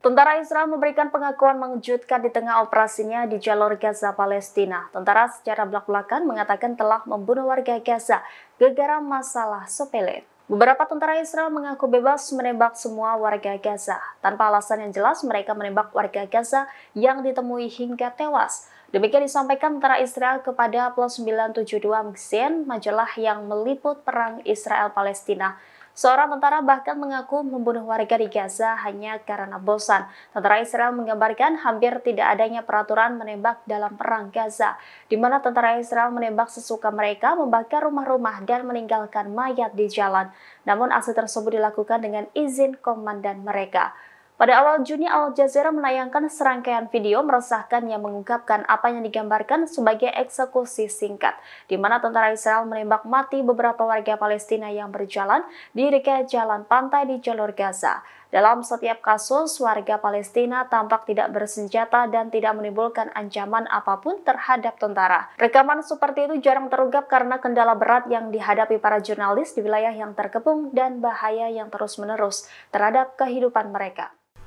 Tentara Israel memberikan pengakuan mengejutkan di tengah operasinya di jalur Gaza Palestina. Tentara secara belak-belakan mengatakan telah membunuh warga Gaza gegara masalah sepele. Beberapa tentara Israel mengaku bebas menembak semua warga Gaza. Tanpa alasan yang jelas, mereka menembak warga Gaza yang ditemui hingga tewas. Demikian disampaikan tentara Israel kepada Plus 972 Mxen, majalah yang meliput perang Israel-Palestina. Seorang tentara bahkan mengaku membunuh warga di Gaza hanya karena bosan. Tentara Israel menggambarkan hampir tidak adanya peraturan menembak dalam perang Gaza, di mana tentara Israel menembak sesuka mereka, membakar rumah-rumah, dan meninggalkan mayat di jalan. Namun aksi tersebut dilakukan dengan izin komandan mereka. Pada awal Juni, Al Jazeera menayangkan serangkaian video meresahkan yang mengungkapkan apa yang digambarkan sebagai eksekusi singkat, di mana tentara Israel menembak mati beberapa warga Palestina yang berjalan di dekat jalan pantai di jalur Gaza. Dalam setiap kasus, warga Palestina tampak tidak bersenjata dan tidak menimbulkan ancaman apapun terhadap tentara. Rekaman seperti itu jarang terungkap karena kendala berat yang dihadapi para jurnalis di wilayah yang terkepung dan bahaya yang terus-menerus terhadap kehidupan mereka.